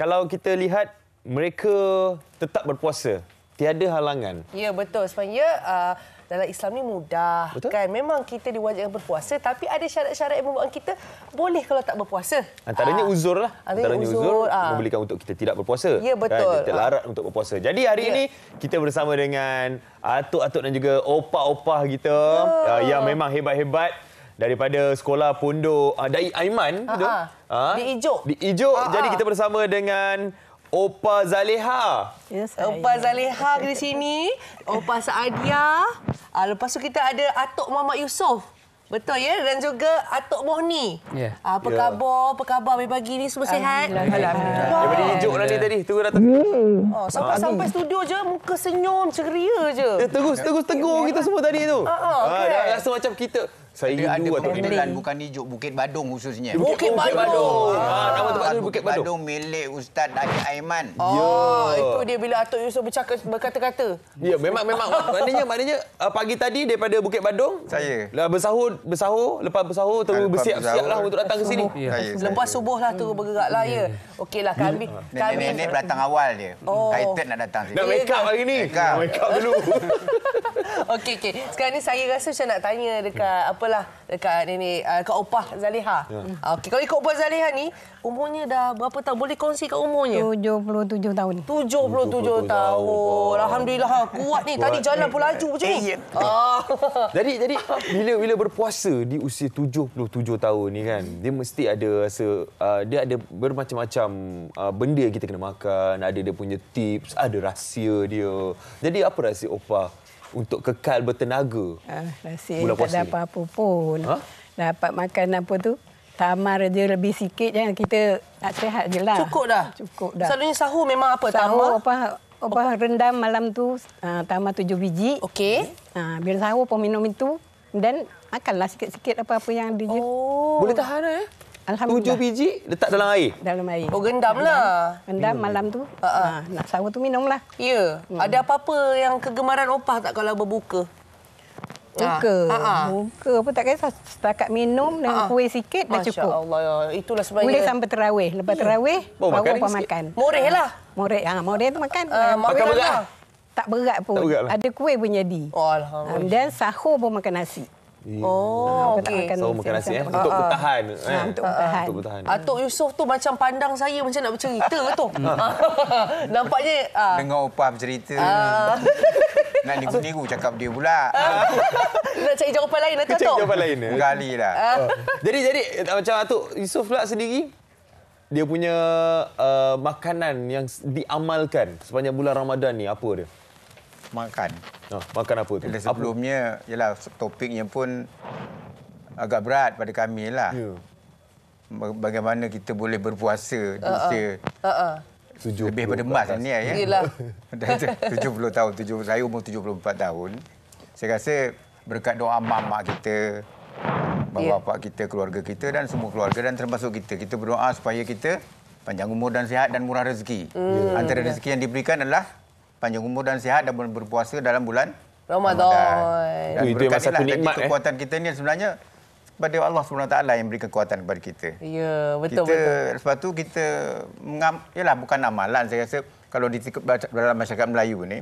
kalau kita lihat mereka tetap berpuasa tiada halangan ya betul sebenarnya uh, dalam Islam ni mudah betul? kan memang kita diwajibkan berpuasa tapi ada syarat-syarat yang membuatkan kita boleh kalau tak berpuasa antaranya uh, uzur lah antaranya uzur, uzur uh, ah. membolehkan untuk kita tidak berpuasa ya kan? betul kan? kita larat uh. untuk berpuasa jadi hari ya. ini kita bersama dengan atuk-atuk dan juga opah-opah kita ya. uh, yang memang hebat-hebat daripada sekolah pondok uh, Dai Aiman ah, tu. Ha? Ah. Di Ijuk. Di Ijuk. Ha-ha. Jadi kita bersama dengan Opa Zaleha. Yes, Opa Zaleha di sini. Opa Saadia. Uh, lepas tu kita ada Atok Muhammad Yusof. Betul ya dan juga Atok Mohni. Ya. Yeah. Apa yeah. Apa khabar pagi pagi ni semua sihat? Alhamdulillah. Dari hijau orang tadi tunggu datang. Oh, sampai ah, sampai ni. studio je muka senyum ceria je. Eh, terus terus tegur ya, ya. kita semua tadi tu. Ha ah, okay. ah, rasa macam kita saya dia ada perkenalan bukan hijau Bukit Badung khususnya. Bukit, Bukit Badung. Badung. Ah, nama tempat Bukit, Bukit Badung. Badung milik Ustaz Dari Aiman. Ya. Oh, Yo. itu dia bila Atuk Yusof bercakap berkata-kata. Ya, memang memang. maknanya maknanya uh, pagi tadi daripada Bukit Badung saya. Lah bersahur, bersahur, lepas bersahur terus bersiap-siaplah untuk datang ke sini. Ya, lepas saya. subuh lah terus bergeraklah ya. Okeylah kami kami nenek, nenek datang awal dia. Oh. Kaitan nak datang sini. Nak make hari ni. Make up dulu. Okey okey. Sekarang ni saya rasa saya nak tanya dekat hmm. apalah dekat nenek ah, dekat opah Zaliha. Yeah. Ya. Hmm. Okey kalau ikut opah Zaliha ni umurnya dah berapa tahun boleh kongsi kat umurnya? 77 tahun. 77, 77 tahun. tahun. Alhamdulillah kuat ni. Tadi jalan pun laju macam eh, ya. ah. ni. jadi jadi bila bila berpuasa di usia 77 tahun ni kan dia mesti ada rasa uh, dia ada bermacam-macam uh, benda kita kena makan, ada dia punya tips, ada rahsia dia. Jadi apa rahsia opah? untuk kekal bertenaga. Ah, nasi tak ada apa pun. Ha? Dapat makan apa tu? Tamar je lebih sikit jangan kita tak sehat je lah. Cukup dah? Cukup dah. Selalunya sahur memang apa sahur, tamar? Sahur apa? Opah rendam malam tu uh, tamar tujuh biji. Okey. Ha, uh, bila sahur pun minum itu. Dan akanlah sikit-sikit apa-apa yang ada Oh. Boleh tahan eh? Tujuh biji letak dalam air? Dalam air. Oh, gendamlah. Gendam, gendam malam tu. Ha, uh ha. -huh. Ha, nak sahur tu minumlah. Ya. Yeah. Hmm. Ada apa-apa yang kegemaran opah tak kalau berbuka? Buka. Ha. Uh ha. -huh. Buka apa tak kisah. Setakat minum dan uh -huh. kuih sikit dah Masya cukup. Masya-Allah. Ya. Itulah sebenarnya. Boleh sampai terawih. Lepas yeah. Hmm. terawih, oh, baru lah. ah, makan. makan. lah. Murih. Ha, murih tu makan. Uh, makan berat. Tak berat pun. Tak berat lah. Ada kuih pun jadi. Oh, Alhamdulillah. Dan sahur pun makan nasi. Oh, okey. So, makan nasi eh. Untuk ah, ah. bertahan. Untuk bertahan. Untuk bertahan. Atok Yusof tu macam pandang saya macam nak bercerita ke lah tu? Hmm. Ah. Nampaknya... Dengar upah bercerita. Uh. nak negu-negu cakap dia pula. nak cari jawapan lain atau lah tak? jawapan lain. Eh. Gali lah. jadi, jadi macam Atok Yusof pula sendiri, dia punya makanan yang diamalkan sepanjang bulan Ramadan ni apa dia? makan. Oh, makan apa tu? Yalah sebelumnya ialah topiknya pun agak berat pada kami lah. Ya. Bagaimana kita boleh berpuasa di uh-uh. usia uh -uh. lebih berdemas ni ya. ya. Tujuh puluh tahun, tujuh puluh. saya umur tujuh puluh empat tahun. Saya rasa berkat doa mama kita bapa yeah. bapak kita, keluarga kita dan semua keluarga dan termasuk kita. Kita berdoa supaya kita panjang umur dan sihat dan murah rezeki. Yeah. Hmm. Antara rezeki yang diberikan adalah panjang umur dan sihat dan berpuasa dalam bulan Ramadan. Ramadan. Dan Ui, berkat itu inilah jadi eh. kekuatan eh. kita ni sebenarnya kepada Allah SWT yang beri kekuatan kepada kita. Ya, betul kita, betul. Sebab tu kita mengam, yalah bukan amalan saya rasa kalau di dalam masyarakat Melayu ni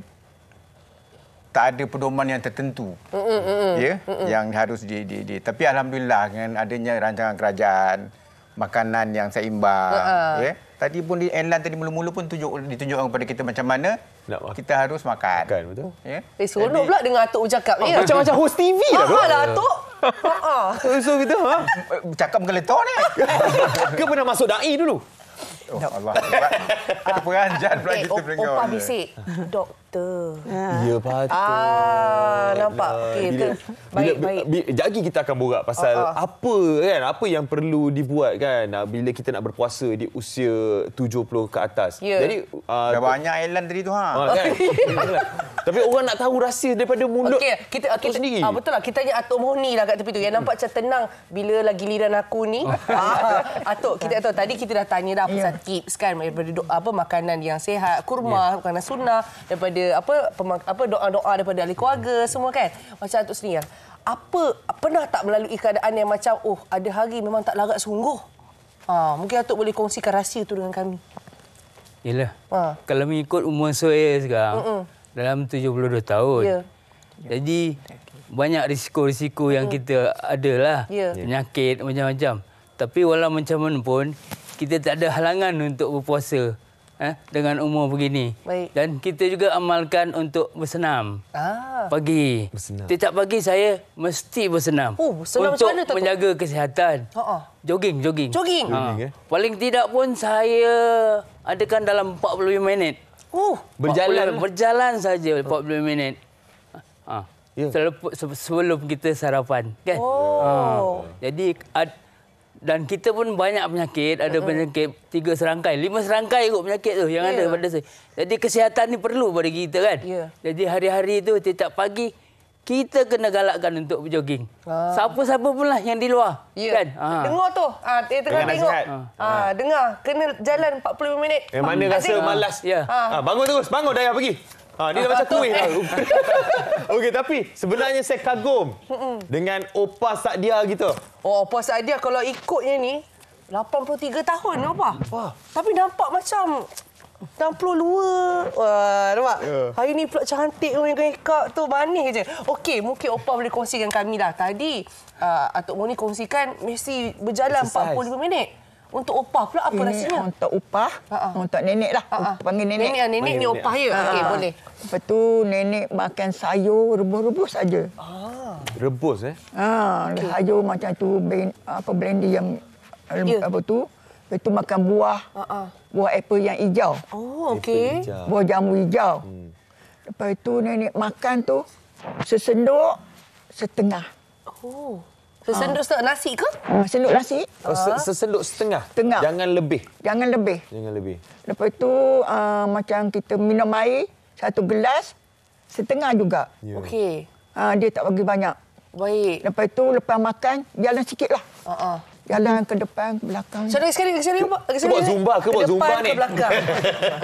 tak ada pedoman yang tertentu. Mm-mm. Ya, Mm-mm. yang harus di, di, di tapi alhamdulillah dengan adanya rancangan kerajaan makanan yang seimbang uh-huh. ya. Tadi pun di Enlan tadi mula-mula pun tunjuk ditunjukkan kepada kita macam mana nak kita harus makan. Makan betul. Ya. Yeah. Eh seronok pula dengar atuk bercakap. Oh, ya. Macam-macam host TV lah. Ha lah atuk. Ha. so eh, kita ha bercakap mengeletor ni. Ke pernah masuk dai dulu. Oh Allah. Kita peranjat pula kita eh, peranjat. Opa bisik. Dok patut. Ha. Ya patut. Ah, nampak. Ya, Okey, bila, bila, baik, baik. Jagi kita akan borak pasal oh, oh. apa kan, apa yang perlu dibuat kan bila kita nak berpuasa di usia 70 ke atas. Yeah. Jadi, uh, dah tu, banyak Ellen tadi tu ha. Ha, kan? Tapi orang nak tahu rahsia daripada mulut. Okey, kita aku sendiri. Ah, betul lah. Kita tanya Atok Mohni lah kat tepi tu. Yang nampak macam tenang bila lagi liran aku ni. ah, Atok, kita tahu. Tadi kita dah tanya dah pasal yeah. tips kan. Daripada apa makanan yang sehat. Kurma, yeah. makanan sunnah. Daripada daripada apa apa doa-doa daripada ahli keluarga hmm. semua kan. Macam Atuk sendiri. Ya? Apa pernah tak melalui keadaan yang macam oh ada hari memang tak larat sungguh. Ha, mungkin Atuk boleh kongsikan rahsia tu dengan kami. Yalah. Ha. Kalau mengikut umur saya sekarang Mm-mm. dalam 72 tahun. Ya. Yeah. Jadi banyak risiko-risiko yang hmm. kita adalah yeah. Ya. penyakit macam-macam tapi walaupun macam mana pun kita tak ada halangan untuk berpuasa eh, dengan umur begini. Baik. Dan kita juga amalkan untuk bersenam. Ah. Pagi. Bersenam. Tiap pagi saya mesti bersenam. Oh, senam untuk mana, menjaga kesihatan. Ha -ha. Jogging, jogging. Jogging. Ha. Eh? Paling tidak pun saya adakan dalam 45 minit. Oh, berjalan berjalan saja 45 minit. Ha. Yeah. Sebelum, sebelum kita sarapan, kan? Oh. Ha. Jadi dan kita pun banyak penyakit ada penyakit tiga serangkai lima serangkai kot penyakit tu yang yeah. ada ya. pada saya jadi kesihatan ni perlu bagi kita kan yeah. jadi hari-hari tu setiap pagi kita kena galakkan untuk jogging. Ha. Siapa-siapa pun lah yang di luar. Yeah. Kan? Ha. Dengar tu. Ha, dia tengah dengar tengok. Ha. Ha. Ha. Dengar. Kena jalan 45 minit. Yang mana rasa malas. Ha. Ha. Ha. Bangun terus. Bangun dah pergi. Ha, ni dah macam kuih lah. Okey, tapi sebenarnya saya kagum dengan Opa Sadia gitu. Oh, Opa Sadia kalau ikutnya ni, 83 tahun apa? Wah. Tapi nampak macam... 62. Wah, nampak? Yeah. Hari ni pula cantik punya makeup tu. Manis je. Okey, mungkin Opa boleh kongsikan kami lah. Tadi, uh, Atok Moni kongsikan mesti berjalan Exercise. 45 minit. Untuk upah pula apa ini rasanya? Untuk upah, uh-uh. untuk nenek lah. Uh-uh. Panggil nenek. Nenek, nenek ni upah ya? Uh-huh. Okey, boleh. Lepas tu nenek makan sayur rebus-rebus saja. Ah. Rebus eh? Ha, okay. sayur macam tu, ben, apa blender yang yeah. apa tu. Lepas tu makan buah. Uh-uh. Buah apple yang hijau. Oh, okey. Buah jamu hijau. Hmm. Lepas tu nenek makan tu sesendok setengah. Oh. Seseluk ha. Ah. nasi ke? Ah, Seseluk nasi. Oh, ha. Ah. Seseluk setengah? Setengah. Jangan lebih? Jangan lebih. Jangan lebih. Lepas itu uh, macam kita minum air satu gelas, setengah juga. Yeah. Okey. Uh, dia tak bagi banyak. Baik. Lepas itu lepas makan, biarlah sikit lah. Uh-uh jalan ke depan ke belakang. Sorry sekali ke sini buat ke sini. Buat zumba ke buat zumba ni. Ke belakang.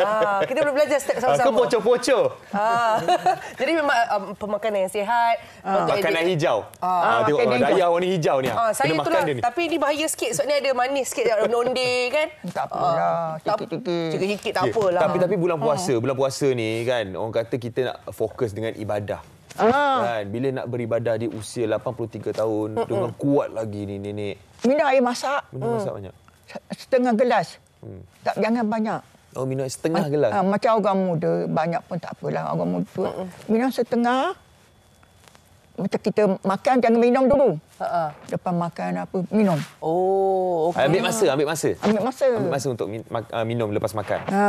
ha, kita boleh belajar step sama-sama. Ah, ke poco-poco. Ha. Ah. Jadi memang um, pemakanan yang sihat. Ha. Makanan edit. hijau. Ha, ha tengok orang daya orang ni hijau ni. Ha, saya tu lah. Tapi ini bahaya sikit sebab ni ada manis sikit ada nonde kan. Tak apalah. Sikit-sikit. Sikit-sikit tak apalah. Tapi tapi bulan puasa, bulan puasa ni kan orang kata kita nak fokus dengan ibadah. Ah. Kan, bila nak beribadah di usia 83 tahun, Mm-mm. dengan kuat lagi ni nenek. Minum air masak. Minum masak mm. banyak. Setengah gelas. Hmm. Tak jangan banyak. Oh, minum setengah gelas. ah, macam orang muda, banyak pun tak apalah orang muda. Mm-mm. Minum setengah macam kita makan jangan minum dulu. Ha-ha. Depan makan apa minum. Oh, okay. ambil masa, ambil masa. Ambil masa. Ambil masa untuk ah, minum lepas makan. Ha.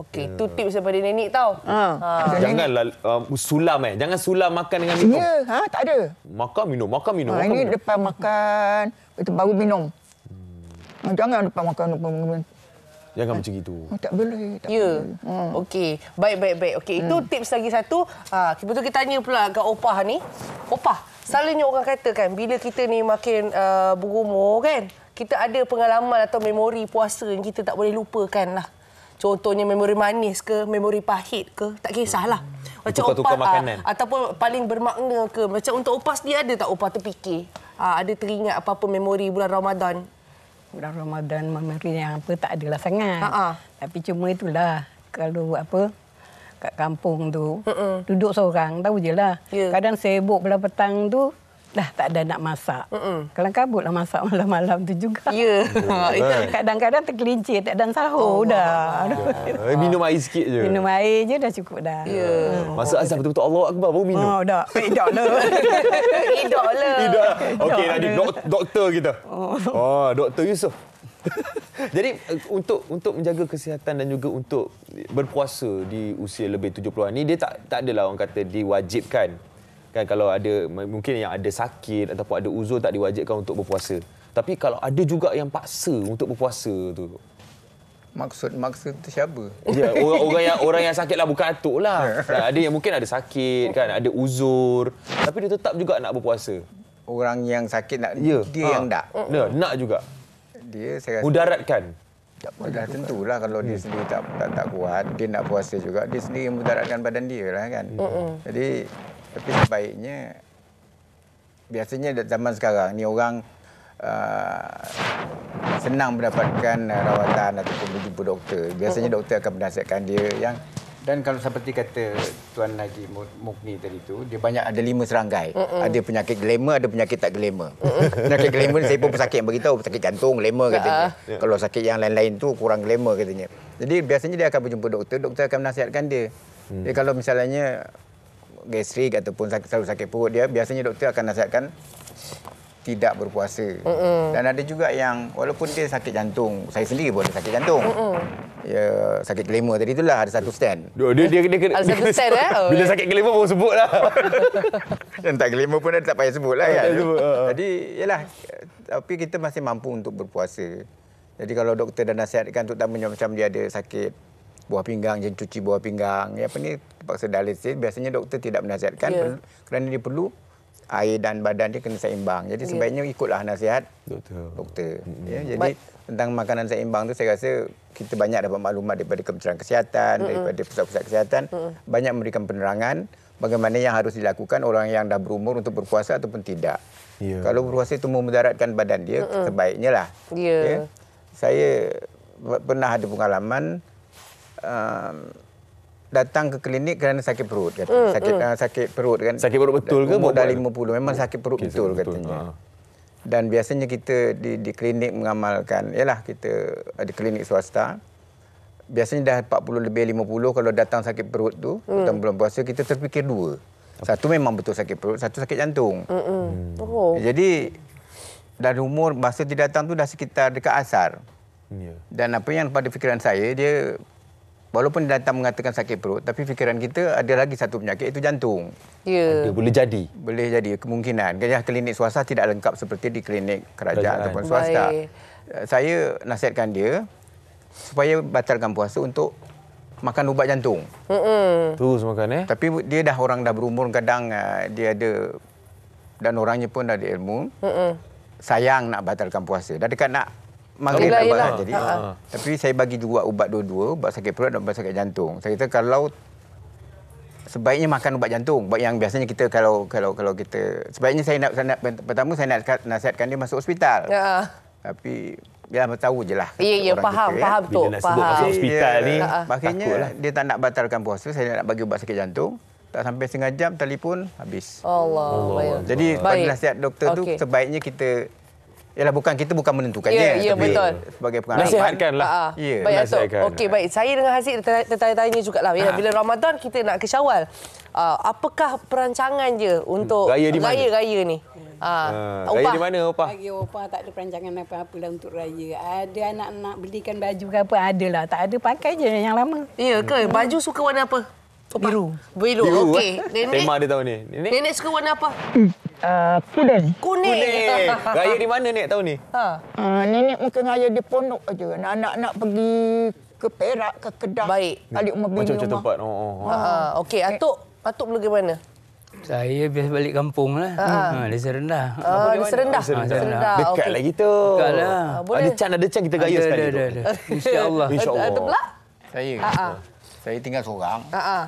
Okey, hmm. tu tips daripada nenek tau. Ha. ha. Jangan uh, sulam eh. Jangan sulam makan dengan minum. Ya, ha, tak ada. Makan minum, makan minum. Ha, ini minum. depan makan, itu baru minum. Hmm. Ha, jangan depan makan, depan minum. Jangan macam itu. Oh, tak boleh. Tak ya. Hmm. Okey. Baik, baik, baik. Okey, itu hmm. tips lagi satu. Ah, ha, kita tanya pula ke opah ni. Opah, selalunya orang kata kan bila kita ni makin uh, berumur kan, kita ada pengalaman atau memori puasa yang kita tak boleh lupakan lah. Contohnya memori manis ke, memori pahit ke, tak kisahlah. Macam tukar -tukar opah makanan. Ah, ataupun paling bermakna ke. Macam untuk opah dia ada tak opah terfikir? Ha, ada teringat apa-apa memori bulan Ramadan bulan Ramadan memberi yang apa tak adalah sangat. Ha-ha. Tapi cuma itulah kalau apa kat kampung tu Mm-mm. duduk seorang tahu jelah. Yeah. Kadang sibuk pula petang tu dah tak ada nak masak. Mm-mm. Kalau kabutlah masak malam-malam tu juga. Ya. Yeah. Itu kan? kadang-kadang terkelincir tak dan sahur oh, dah. Wow. Yeah. minum air sikit je. Minum air je dah cukup dah. Ya. Yeah. Hmm. Masa azan betul-betul Allah Akbar baru minum. Oh, dah. Tidak eh, lah. Tidak lah. Tidak lah. Okey, tadi doktor kita. Oh. oh, Doktor Yusof. Jadi eh, untuk untuk menjaga kesihatan dan juga untuk berpuasa di usia lebih 70-an ni dia tak tak adalah orang kata diwajibkan kan kalau ada mungkin yang ada sakit ataupun ada uzur tak diwajibkan untuk berpuasa. Tapi kalau ada juga yang paksa untuk berpuasa tu. Maksud maksud tu siapa? Ya, orang, orang yang orang yang sakitlah bukan atuk lah. ada yang mungkin ada sakit kan, ada uzur tapi dia tetap juga nak berpuasa. Orang yang sakit nak ya. dia ha. yang tak. Ya, nak juga. Dia saya rasa mudaratkan. Tak dah tentulah kalau dia hmm. sendiri tak, tak tak kuat, dia nak puasa juga, dia sendiri mudaratkan badan dia lah kan. Jadi tapi sebaiknya biasanya zaman sekarang ni orang uh, senang mendapatkan ah, rawatan ataupun berjumpa doktor. Biasanya oh. doktor akan menasihatkan dia yang dan kalau seperti kata Tuan Haji Mukni tadi tu, dia banyak ada lima serangkai. Mm-mm. Ada penyakit glamour, ada penyakit tak glamour. Mm-mm. Penyakit glamour ni saya pun pesakit yang beritahu. Sakit jantung, glamour katanya. Yeah. Kalau sakit yang lain-lain tu, kurang glamour katanya. Jadi biasanya dia akan berjumpa doktor, doktor akan menasihatkan dia. Mm. Jadi kalau misalnya gastrik ataupun selalu sakit perut dia biasanya doktor akan nasihatkan tidak berpuasa. Mm-mm. Dan ada juga yang walaupun dia sakit jantung, saya sendiri pun ada sakit jantung. Mm-mm. Ya sakit kelema tadi itulah ada satu stand. Dia dia dia, dia, dia ada satu stand eh. Bila sakit kelema pun sebutlah. Dan tak kelema pun ada tak payah sebutlah ya. Ha, ha. Jadi yalah tapi kita masih mampu untuk berpuasa. Jadi kalau doktor dah nasihatkan untuk terutama macam dia ada sakit buah pinggang je cuci buah pinggang ya apa ni terpaksa dialisis biasanya doktor tidak menasihatkan yeah. perlu, kerana dia perlu air dan badan dia kena seimbang jadi yeah. sebaiknya ikutlah nasihat doktor doktor mm-hmm. jadi But, tentang makanan seimbang tu saya rasa kita banyak dapat maklumat daripada Kementerian Kesihatan mm-hmm. daripada pusat-pusat kesihatan mm-hmm. banyak memberikan penerangan bagaimana yang harus dilakukan orang yang dah berumur untuk berpuasa ataupun tidak yeah. kalau berpuasa itu memudaratkan badan dia mm-hmm. sebaiknya lah yeah. ya saya pernah ada pengalaman um, datang ke klinik kerana sakit perut kata. Mm, sakit mm. Uh, sakit perut kan. Sakit perut betul ke? Dah 50 memang mm. sakit perut okay, betul, betul katanya. Ah. Dan biasanya kita di di klinik mengamalkan ialah kita di klinik swasta. Biasanya dah 40 lebih 50 kalau datang sakit perut tu mm. belum puas. kita terfikir dua. Satu memang betul sakit perut, satu sakit jantung. Mm. Jadi dan umur masa dia datang tu dah sekitar dekat asar. Yeah. Dan apa yang pada fikiran saya dia Walaupun dia datang mengatakan sakit perut, tapi fikiran kita ada lagi satu penyakit itu jantung. Ya. Ah, dia boleh jadi. Boleh jadi kemungkinan. Kerana klinik swasta tidak lengkap seperti di klinik kerajaan, kerajaan. ataupun swasta. Baik. Eh, saya nasihatkan dia supaya batalkan puasa untuk makan ubat jantung. Mm-mm. Terus makan eh. Tapi dia dah orang dah berumur kadang eh, dia ada dan orangnya pun dah ada ilmu. Mm-mm. Sayang nak batalkan puasa. Dah dekat nak Maghrib yelah, yelah. Kan, jadi, ha, ha. Tapi saya bagi juga ubat dua-dua, ubat sakit perut dan ubat sakit jantung. Saya kata kalau sebaiknya makan ubat jantung. Ubat yang biasanya kita kalau kalau kalau kita sebaiknya saya nak, saya nak pertama saya nak nasihatkan dia masuk hospital. Ya. Tapi dia ya, tahu jelah. Ya, ya, faham, kita, faham ya. tu. Bila faham. Masuk hospital ya, ni, ha, ha. akhirnya lah. dia tak nak batalkan puasa, saya nak bagi ubat sakit jantung. Tak sampai setengah jam, telefon habis. Allah. Allah. Jadi, Baik. bagi nasihat doktor okay. tu, sebaiknya kita ialah bukan kita bukan menentukan dia yeah, ya, betul sebagai pengarah nasihatkanlah ah, ya yeah, baik nasihatkan. Atuk. okey baik saya dengan Hasib tertanya-tanya juga lah. ya, ah. bila Ramadan kita nak ke Syawal uh, apakah perancangan dia untuk raya di raya, raya ni Ha, uh, raya di mana opah? Bagi opah tak ada perancangan apa apa lah untuk raya. Ada anak-anak belikan baju ke apa? Adalah. Tak ada pakai je yang lama. Ya ke? Baju suka warna apa? Biru. Biru. Biru. Eh? Okey. Nenek. Tema dia tahun ni. Nenek. Nenek suka warna apa? Uh, kuning. Kuning. kuning. raya di mana nenek tahu ni? Ha. Uh, nenek mungkin raya di pondok aja. Anak-anak pergi ke Perak ke Kedah. Baik. Balik rumah bini Macam-macam tempat. Oh, oh, oh. Ha. ha. Okey, eh. Atuk, Atuk pergi mana? Saya biasa balik kampung lah. Ha. Ha, ah, desa rendah. Ha, desa rendah. Ha, oh, desa rendah. Ha, rendah. Dekat okay. lagi tu. Dekat lah. Ha, Ada can, ada can kita gaya ada, sekali ada, tu. Ada, ada. InsyaAllah. Insya Allah. pula? Saya. Ha, ha. Saya tinggal seorang. Ha, ha.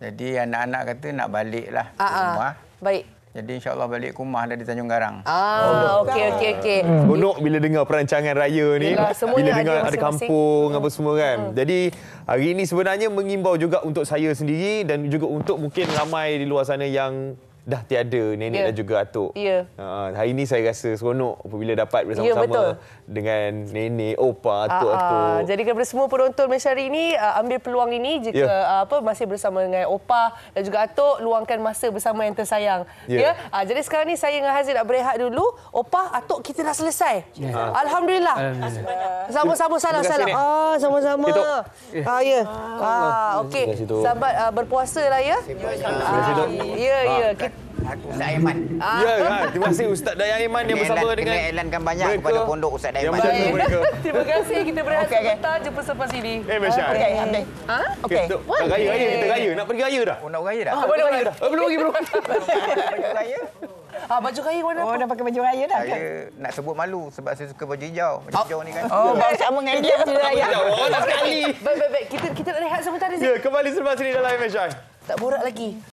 Jadi anak-anak kata nak baliklah ke uh-uh. rumah. Baik. Jadi insyaAllah balik rumah di Tanjung Garang. Ah, okey, okey, okey. Hmm. Bonok bila dengar perancangan raya ni. Yalah, bila dengar ada kampung, hmm. apa semua kan. Hmm. Jadi hari ini sebenarnya mengimbau juga untuk saya sendiri dan juga untuk mungkin ramai di luar sana yang dah tiada nenek yeah. dan juga atuk. Yeah. Ya. Uh, ah, hari ini saya rasa seronok apabila dapat bersama-sama yeah, ya, dengan nenek, opa, atuk-atuk. Uh, ah, uh, ah. jadi kepada semua penonton Malaysia hari ini, uh, ambil peluang ini jika yeah. Ya. uh, apa masih bersama dengan opa dan juga atuk, luangkan masa bersama yang tersayang. Yeah. Yeah? Uh, jadi sekarang ni saya dengan Haziq nak berehat dulu. Opa, atuk kita dah selesai. Yeah. Uh. Alhamdulillah. Uh. Sama-sama salam-salam. Ah, sama-sama. Ah, yeah. ah, okay. Sahabat uh, berpuasa lah ya. Ya, ya. Aku Ustaz Aiman. Ah. Ya, ya, terima kasih Ustaz Dayan Aiman yang bersama kena dengan... Kena elankan banyak mereka. kepada pondok Ustaz Dayan Aiman. terima kasih. Kita berehat okay, okay. sebentar. Jumpa selepas ini. Eh, Masya. Okey, okay. okay. Ha? Okey. Okay. Okay. Raya, raya. Kita raya. Nak pergi raya dah? Oh, nak raya dah? Oh, boleh raya dah. belum lagi, bro. Ah, baju raya warna oh, apa? Oh, dah pakai baju raya dah. Saya kan? nak sebut malu sebab saya suka baju hijau. Baju oh. hijau ni kan. Oh, baru sama dengan dia baju raya. Oh, tak sekali. Baik, baik, baik. Kita, kita rehat sebentar ni. Ya, kembali selepas ini dalam MHI. Tak borak lagi.